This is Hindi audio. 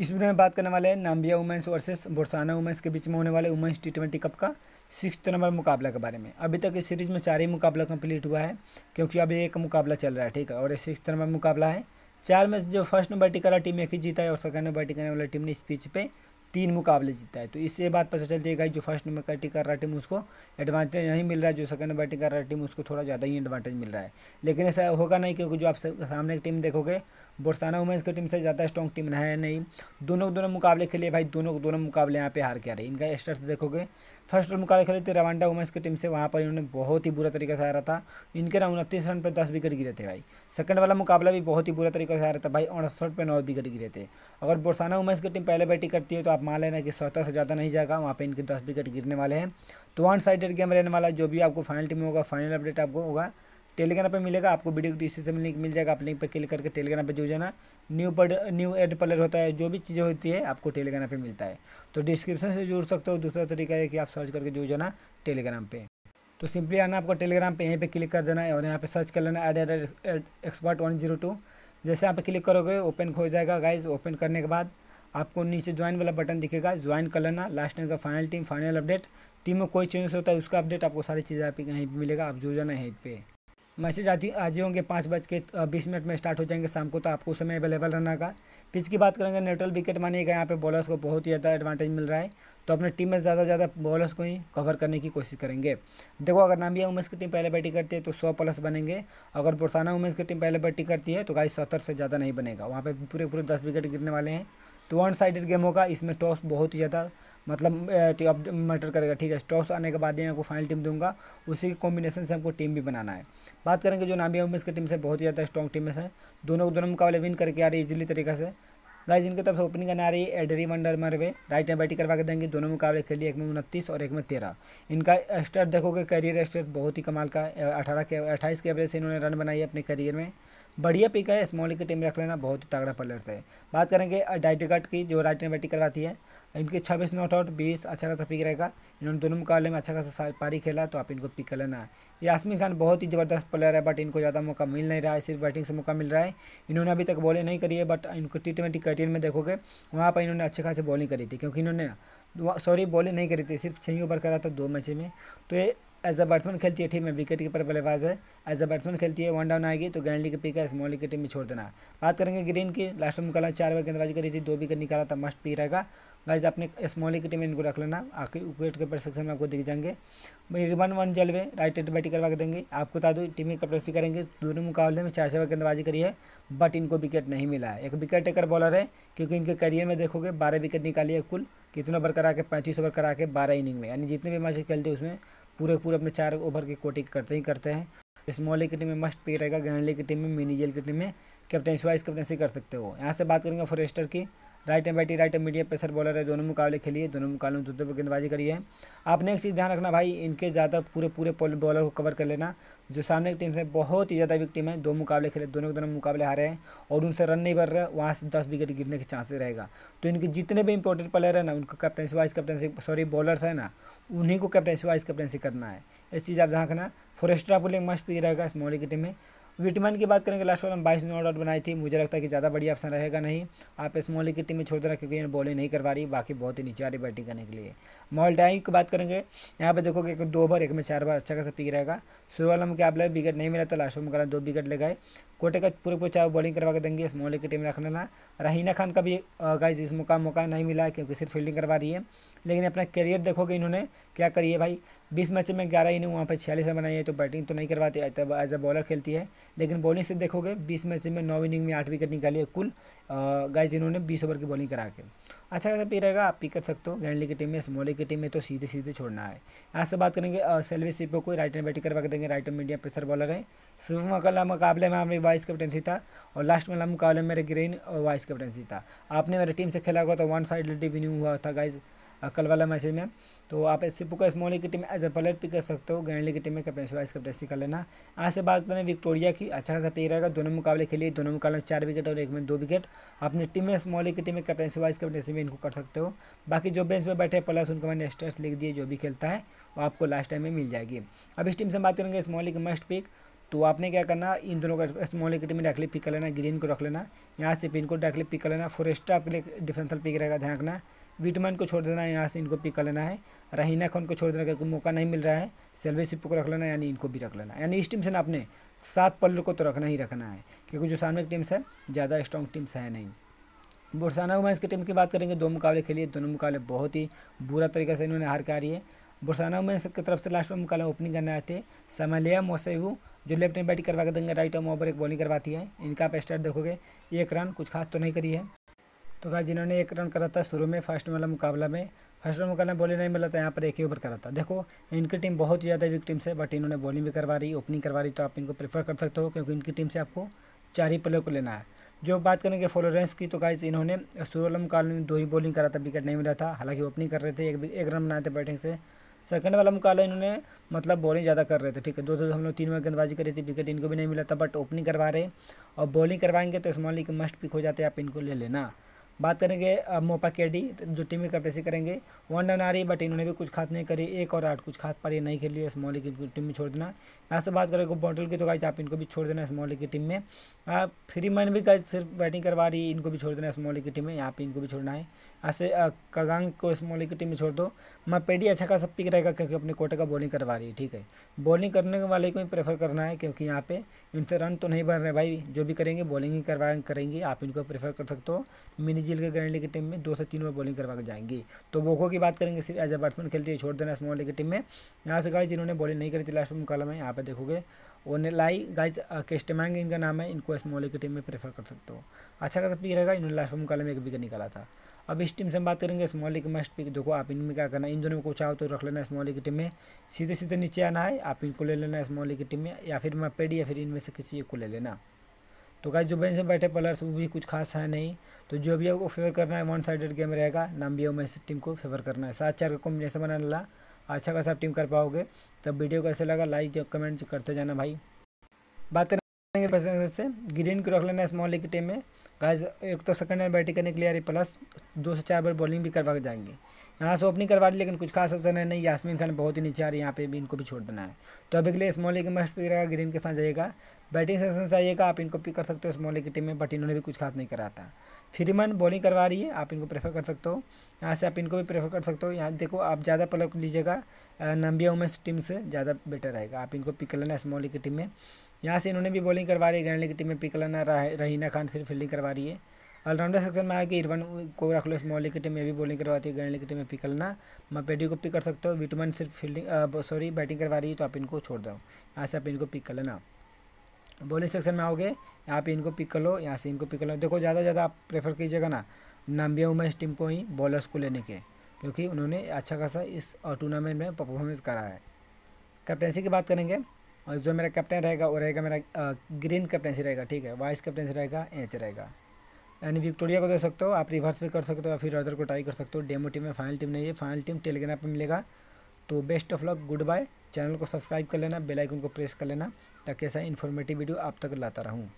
इस वीडियो में बात करने वाले हैं Namibia women's versus Botswana women's के बीच में होने वाले वुमेंस टी ट्वेंटी कप का सिक्स नंबर मुकाबला के बारे में अभी तक इस सीरीज़ में चार ही मुकाबला कंप्लीट हुआ है क्योंकि अभी एक मुकाबला चल रहा है ठीक है और ये सिक्स नंबर मुकाबला है चार में जो फर्स्ट नंबर टिकाला टीम एक ही जीता है और सेकंड नंबर करने वाला टीम ने इस पिच पे तीन मुकाबले जीता है तो इससे बात पता चलती है कि जो फर्स्ट नंबर बैटिंग कर रहा टीम उसको एडवांटेज नहीं मिल रहा है जो सेकंड बैटिंग कर रहा टीम उसको थोड़ा ज़्यादा ही एडवांटेज मिल रहा है लेकिन ऐसा होगा नहीं क्योंकि जो आप सामने की टीम देखोगे बोरसाना वुमेंस की टीम से ज़्यादा स्ट्रॉन्ग टीम है नहीं दोनों दोनों मुकाबले के लिए भाई दोनों के दोनों मुकाबले यहाँ पे हार के आ रहे हैं इनका स्टार्ट देखोगे फर्स्ट मुकाबले खेले थे रवांडा वुमेंस की टीम से वहाँ पर इन्होंने बहुत ही बुरा तरीके से हारा था इनके ना उनतीस रन पर दस विकेट गिरे थे भाई सेकंड वाला मुकाबला भी बहुत ही बुरा तरीके से हारा था भाई उनसठ पर नौ विकेट गिरे थे अगर बोरसाना वुमेंस की टीम पहले बैटिंग करती है तो आप मान लेना कि सत्तर से ज़्यादा नहीं जाएगा वहाँ पे इनके दस विकेट गिरने वाले हैं तो वन साइडेड गेम रहने वाला जो भी आपको फाइनल टीम होगा फाइनल अपडेट आपको होगा टेलीग्राम पे मिलेगा आपको वीडियो डिस्क्रिप्शन से लिंक मिल जाएगा आप लिंक पे क्लिक करके टेलीग्राम पे जुड़ जाना न्यू पर न्यू एड प्लेयर होता है जो भी चीज़ें होती है आपको टेलीग्राम पे मिलता है तो डिस्क्रिप्शन से जुड़ सकते हो दूसरा तरीका है कि आप सर्च करके जो जाना टेलीग्राम पे तो सिंपली आना आपको टेलीग्राम पे यहीं पर क्लिक कर देना है और यहाँ पर सर्च कर लेना ad ad expert one zero two जैसे यहाँ पे क्लिक करोगे ओपन हो जाएगा गाइज ओपन करने के बाद आपको नीचे ज्वाइन वाला बटन दिखेगा ज्वाइन कर लेना लास्ट टाइम का final team final update team में कोई चेंजेस होता है उसका अपडेट आपको सारी चीज़ें आप यहीं पर मिलेगा आप जुड़ जाना यहीं पर मैसेज आती आज होंगे पाँच बज के बीस मिनट में स्टार्ट हो जाएंगे शाम को तो आपको उस समय अवेलेबल रहना का पिच की बात करेंगे न्यूट्रल विकेट मानिएगा यहाँ पे बॉलर्स को बहुत ही ज़्यादा एडवांटेज मिल रहा है तो अपने टीम में ज़्यादा से ज़्यादा बॉलर्स को ही कवर करने की कोशिश करेंगे देखो अगर नामिया उमेश की टीम पहले बैटिंग करती है तो सौ प्लस बनेंगे अगर बुरसाना उमेश की टीम पहले बैटिंग करती है तो गाइस सत्तर से ज़्यादा नहीं बनेगा वहाँ पर पूरे पूरे दस विकेट गिरने वाले हैं तो वन साइडेड गेम होगा इसमें टॉस बहुत ही ज़्यादा मतलब मैटर करेगा ठीक है टॉस आने के बाद ही आपको फाइनल टीम दूंगा उसी के कॉम्बिनेशन से हमको टीम भी बनाना है बात करेंगे जो नामिया उमेश की टीम से बहुत ही ज़्यादा स्ट्रॉन्ग टीम है दोनों को दोनों मुकाबले विन करके आ रही है इजिली तरीके से गाइज इनके तरफ से ओपनिंग करने आ रही है Adri van der Merwe right hand batting करवा के देंगे दोनों मुकाबले खेली एक में उनतीस और एक में तेरह इनका स्टार्ट देखोगे करियर स्टार्ट बहुत ही कमाल का अठारह के अट्ठाईस के एवरेज से इन्होंने रन बनाई है अपने करियर में बढ़िया पिक है स्मॉल की टीम रख लेना बहुत ही तगड़ा प्लेयर है बात करेंगे डाइटिकट की जो राइट एंड बैटिंग करवाती है इनके छब्बीस नॉट आउट बीस अच्छा खासा पिक रहेगा इन्होंने दोनों मुकाबले में अच्छा खासा पारी खेला तो आप इनको पिक कर लेना यासमिन खान बहुत ही ज़बरदस्त प्लेयर है बट इनको ज़्यादा मौका मिल नहीं रहा है सिर्फ बैटिंग से मौका मिल रहा है इन्होंने अभी तक बॉलिंग नहीं करी है बट इनको टी ट्वेंटी कैटियन में देखोगे वहाँ पर इन्होंने अच्छे खासी बॉलिंग करी थी क्योंकि इन्होंने सॉरी बॉलिंग नहीं करी थी सिर्फ छः ओवर करा था दो मैच में तो ये एज अ बैट्समैन खेलती है टीम में विकेट कीपर बल्लेबाज है एज अ बैट्समैन खेलती है वन डाउन आएगी तो गैंडली के पिक है स्मॉल की टीम में छोड़ देना बात करेंगे ग्रीन की लास्ट में निकाला चार बार गेंदबाजी करी थी दो विकेट निकाला था मस्ट पी रहेगा गाइज अपने स्मॉल की टीम में इनको रख लेना आखिर विकेट कीपर सेक्शन में आपको दिख जाएंगे वन वन जलवे राइट हेड बैटिंग करवा के देंगे आपको बता दूँ टीम की कप्टनसी करेंगे दोनों मुकाबले में चार चार बार गेंदबाजी करी है बट इनको विकेट नहीं मिला है एक विकेट टेकर बॉलर है क्योंकि इनके करियर में देखोगे बारह विकेट निकाली है कुल कितने ओवर करा के पैंतीस ओवर करा के बारह इनिंग में यानी जितने भी मैच खेलते हैं उसमें पूरे पूरे अपने चार ओवर की कोटिंग करते ही करते हैं स्मॉल की टीम में मस्ट पे रहेगा ग्रैंड की टीम में मिनी जेल की टीम में कैप्टन वाइस कैप्टनसी कर सकते हो यहाँ से बात करेंगे फॉरेस्टर की right hand batting right hand medium pressure bowler है दोनों मुकाबले खेलिए दोनों मुकाबले में दो हुए गेंदबाजी करिए आपने एक चीज़ ध्यान रखना भाई इनके ज़्यादा पूरे पूरे बॉलर को कवर कर लेना जो सामने की टीम से बहुत ही ज़्यादा वीक टीम है दो मुकाबले खेले दोनों के दोनों मुकाबले हारे हैं और उनसे रन नहीं बढ़ रहे वहाँ से दस विकेट गिरने के चांसेस रहेगा तो इनके जितने भी इंपॉर्टेंट प्लेयर है ना उनको captaincy vice captaincy sorry bowlers है ना उन्हीं को कैप्टनसी वाइस कैप्टनसी करना है इस चीज़ आप ध्यान रखना फॉरेस्टर आपको लिए मस्ट भी रहेगा इस मॉलिंग की टीम में विटामिन की बात करेंगे लास्ट वाला बाईस नौ आउट बनाई थी मुझे लगता है कि ज़्यादा बढ़िया ऑप्शन रहेगा नहीं आप स्मॉल की टीम में छोड़ देना क्योंकि इन्हें बॉलिंग नहीं करवा रही बाकी बहुत ही नीचे आ रही बैटिंग करने के लिए मॉल डाइव की बात करेंगे यहाँ पर देखोगे एक दो ओवर एक में चार बार अच्छा खासा पिक रहेगा शुरू वाला मुकाबला विकेट नहीं मिला था लास्ट में करा दो विकेट ले गए कोटे का पूरे पूरे चार बॉलिंग करवा के देंगे स्मॉल की टीम रख लेना रहीना खान का भी गाइज इस मौका मौका नहीं मिला क्योंकि सिर्फ फील्डिंग करवा रही है लेकिन अपना करियर देखोगे इन्होंने क्या करिए भाई बीस मैच में ग्यारह इनिंग वहाँ पर छियालीस रन बनाई है तो बैटिंग तो नहीं करवाती तब एज अ बॉलर खेलती है लेकिन बॉलिंग से देखोगे बीस मैच में नौ इनिंग में आठ विकेट निकाली है कुल गाइज इन्होंने बीस ओवर की बॉलिंग करा के अच्छा खासा पी रहेगा आप पिक कर सकते हो ग्रैंडली की टीम में स्मॉली की टीम में तो सीधे सीधे छोड़ना है यहाँ से बात करेंगे सेल्वी सिपो को राइट एंड बैटिंग करवा के देंगे right hand medium pressure bowler है शुभम अकल मुकाबले में आपने वाइस कैप्टनसी था और लास्ट वाला मुकाबले मेरे ग्रीन वाइस कैप्टनसी था आपने मेरी टीम से खेला हुआ तो वन साइड विनिंग हुआ था गाइज़ कल वाला मैसेज में तो आप सी का स्मॉली की टीम एज ए पलट पिक कर सकते हो ग्रैंडली की टीम में कैप्टन वाइस कैप्टनसी कर लेना यहाँ से बात करें विक्टोरिया की अच्छा खासा पिक रहेगा दोनों मुकाबले खेलिए दोनों मुकाबले में चार विकेट और एक में दो विकेट अपनी टीम में स्मॉली की टीम में कैप्टनसी वाइस कैप्टनसी में इनको कर सकते हो बाकी जो बेंच पर बैठे प्लस उनको मैंने स्टेट्स लिख दिए जो भी खेलता है वो आपको लास्ट टाइम में मिल जाएगी अब इस टीम से बात करेंगे स्मॉली की मस्ट पिक तो आपने क्या करना इन दोनों का स्मॉल टीम में डायरेक्टली पिक कर लेना ग्रीन को रख लेना यहाँ से पिन को डायरेक्टली पिक कर लेना फोरेस्टा आपके लिए डिफेंसल पिक रहेगा ध्यान रखना विटमैन को छोड़ देना है यहाँ से इनको पिक कर लेना है रहीना खान को छोड़ देना क्योंकि मौका नहीं मिल रहा है सेल्वे सिप को रख लेना यानी इनको भी रख लेना यानी इस टीम से ना अपने सात पल्लू को तो रखना ही रखना है क्योंकि जो सामने की टीम्स है ज़्यादा स्ट्रॉन्ग टीम्स है नहीं बुरसाना वुमेंस की टीम की बात करेंगे दो मुकाबले खेलिए दोनों मुकाबले बहुत ही बुरा तरीके से इन्होंने हार के आ रही है बुरसाना वुमेंस की तरफ से लास्ट में मुकाबले ओपनिंग करने आए थे समलिया मोसेहू जो लेफ्ट हैंड बैटिंग करवा के देंगे राइट आर्म ओवर एक बॉलिंग करवाती है इनका आप स्टार्ट देखोगे एक रन कुछ खास तो नहीं करी है तो कहा जिन्होंने एक रन करा था शुरू में फर्स्ट वाला मुकाबला में फर्स्ट वाला मुकाबला बॉलिंग नहीं मिला था यहाँ पर एक ही ओवर करा था देखो इनकी टीम बहुत ज़्यादा वीक टीम से बट इन्होंने बॉलिंग भी करवा रही ओपनिंग करवा रही तो आप इनको प्रेफर कर सकते हो क्योंकि इनकी टीम से आपको चार ही प्लेयर को लेना है जो बात करेंगे फॉलोरेंस की तो गाइज इन्होंने वाला मुकाबले में दो ही बॉलिंग करा था विकेट नहीं मिला था हालांकि ओपनिंग कर रहे थे एक एक रन बनाए थे बैटिंग से सेकंड वाला मुकाबला इन्होंने मतलब बॉलिंग ज़्यादा कर रहे थे ठीक है दो दो हम लोग तीन में गेंदबाजी करी थी विकेट इनको भी नहीं मिला था बट ओपनिंग करवा रहे और बॉलिंग करवाएंगे तो स्मॉल लीग मस्ट पिक हो जाते आप इनको ले लेना बात करेंगे मोपा के डी जो टीम में कैप्टनसी करेंगे वन डन आ रही बट इन्होंने भी कुछ खास नहीं करी एक और आठ कुछ खास पारी नहीं खेली है स्मॉल की टीम में छोड़ देना यहाँ से बात करेंगे बॉटल की तो गाइज आप इनको भी छोड़ देना स्मॉल की टीम में आप फ्री मैन भी गाइज सिर्फ बैटिंग करवा रही इनको भी छोड़ देना स्मॉल की टीम में यहाँ पर इनको भी छोड़ना है ऐसे कगांग को स्मॉल टीम में छोड़ दो मापेडी अच्छा खासा पिक रहेगा क्योंकि अपने कोटे का बॉलिंग करवा रही है ठीक है बॉलिंग करने वाले को ही प्रेफर करना है क्योंकि यहाँ पे इनसे रन तो नहीं बन रहे भाई जो भी करेंगे बॉलिंग ही करवा करेंगे आप इनको प्रेफर कर सकते हो मिनी झील के ग्रैंड की टीम में दो से तीन ओवर बॉलिंग करवा के जाएंगे तो वोको की बात करेंगे सिर्फ एज ए बैट्समैन खेलती है छोड़ देना इस मोली की टीम में यहाँ से गाई जिन्होंने बॉलिंग नहीं करी थी लास्ट मुकाबला में यहाँ पे देखोगे लाई गाइज केस्टमैंग इनका नाम है इनको इस मोली की टीम में प्रेफर कर सकते हो अच्छा खासा पिक रहेगा इन्होंने लास्ट मुकाबले में एक विकेट निकाला था अब इस टीम से हम बात करेंगे स्मॉल लीग मस्ट पिक देखो आप इनमें क्या करना इन दोनों में कुछ आओ तो रख लेना स्मॉल लीग की टीम में सीधे सीधे नीचे आना है आप इनको ले लेना स्मॉल लीग की टीम में या फिर मैं पेड या फिर इनमें से किसी एक को ले लेना तो क्या जो बेंच में बैठे प्लेयर्स वो भी कुछ खास है नहीं तो जो भी आपको फेवर करना है वन साइडेड गेम रहेगा नाम भी मैं इस टीम को फेवर करना है सात चार का कॉम्बिनेशन बना ला अच्छा खासा टीम कर पाओगे तब वीडियो कैसे लगा लाइक या कमेंट करते जाना भाई बात करेंगे पैसे से ग्रीन को रख लेना स्मॉल लीग की टीम में गाइज एक तो सेकंड में बैटिंग करने के लिए आ रही प्लस दो से चार बार बॉलिंग भी करवा के जाएंगे यहाँ से ओपनिंग करवा ली लेकिन कुछ खास अवसर है नहीं यासमीन खान बहुत ही नीचे आ रही है यहाँ पे भी इनको भी छोड़ देना है तो अभी के लिए स्मॉल लेग मस्ट पिक रहेगा ग्रीन के साथ जाइएगा बैटिंग सेशन से आइएगा आप इनको पिक कर सकते हो स्मॉल लेग की टीम में बट इन्होंने भी कुछ खास नहीं करा था फ्रीमन बॉलिंग करवा रही है आप इनको प्रेफर कर सकते हो यहाँ से आप इनको भी प्रेफर कर सकते हो यहाँ देखो आप ज़्यादा पलक लीजिएगा नम्बिया वुमेंस टीम से ज़्यादा बेटर रहेगा आप इनको पिक कर लेना स्मॉल की टीम में यहाँ से इन्होंने भी बॉलिंग करवा रही है ग्रैंड लीग टीम में पिकलना रहीना खान सिर्फ फील्डिंग करवा रही है ऑलराउंडर सेक्शन में आया कि इरवन को रख लो मौलिक की टीम में भी बॉलिंग करवाती है ग्रैंड लीग की टीम में पिकलना मपेडी को पिक कर सकते हो विटमन सिर्फ फील्डिंग सॉरी बैटिंग करवा रही है तो आप इनको छोड़ दो यहाँ से आप इनको पिक कर लेना बॉलिंग सेक्शन में आओगे यहाँ पे इनको पिक कर लो यहाँ से इनको पिक कर लो देखो ज़्यादा ज़्यादा आप प्रेफर कीजिएगा ना नाम्बिया उमेश टीम को ही बॉलर्स को लेने के क्योंकि उन्होंने अच्छा खासा इस टूर्नामेंट में परफॉर्मेंस करा है कैप्टेंसी की बात करेंगे और जो मेरा कैप्टन रहेगा वो रहेगा मेरा ग्रीन कैप्टनसी रहेगा ठीक है वाइस कैप्टनसी रहेगा एच रहेगा यानी विक्टोरिया को दे सकते हो आप रिवर्स भी कर सकते हो या फिर अदर को ट्राई कर सकते हो डेमो टीम में फाइनल टीम नहीं है फाइनल टीम टेलीग्राम पर मिलेगा तो best of luck good bye channel को सब्सक्राइब कर लेना बेल आइकन को प्रेस कर लेना ताकि ऐसा इन्फॉर्मेटिव वीडियो आप तक लाता रहूँ